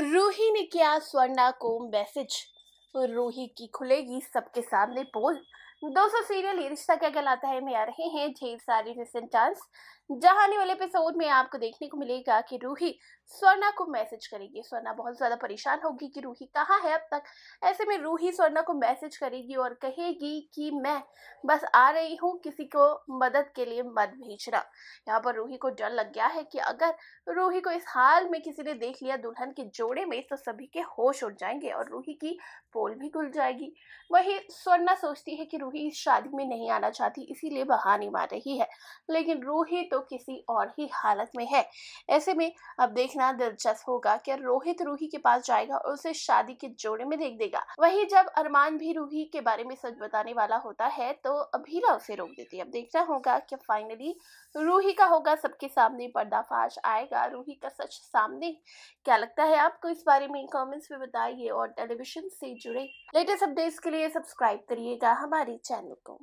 रूही ने किया स्वर्णा को मैसेज रूही की खुलेगी सबके सामने पोल 200 सीरियल ये रिश्ता क्या कहलाता है में आ रहे हैं ढेर सारे रिसेंट चांस जहाँ आने वाले एपिसोड में आपको देखने को मिलेगा कि रूही स्वर्णा को मैसेज करेगी स्वर्णा बहुत ज़्यादा परेशान होगी कि रूही कहाँ है अब तक ऐसे में रूही स्वर्णा को मैसेज करेगी और कहेगी कि मैं बस आ रही हूँ किसी को मदद के लिए मत भेजना यहाँ पर रूही को डर लग गया है कि अगर रूही को इस हाल में किसी ने देख लिया दुल्हन के जोड़े में तो सभी के होश उड़ जाएंगे और रूही की पोल भी खुल जाएगी वही स्वर्णा सोचती है कि रूही इस शादी में नहीं आना चाहती इसीलिए बहाने मार रही है लेकिन रूही तो किसी और ही हालत में है ऐसे में अब देखना दिलचस्प होगा कि रोहित रूही के पास जाएगा और उसे शादी के जोड़े में देख देगा वही जब अरमान भी रूही के बारे में सच बताने वाला होता है तो अभीला उसे रोक देती है अब देखना होगा कि फाइनली रूही का होगा सबके सामने पर्दाफाश आएगा रूही का सच सामने क्या लगता है आपको इस बारे में कमेंट्स में बताइए और टेलीविजन से जुड़े लेटेस्ट अपडेट्स के लिए सब्सक्राइब करिएगा हमारे चैनल को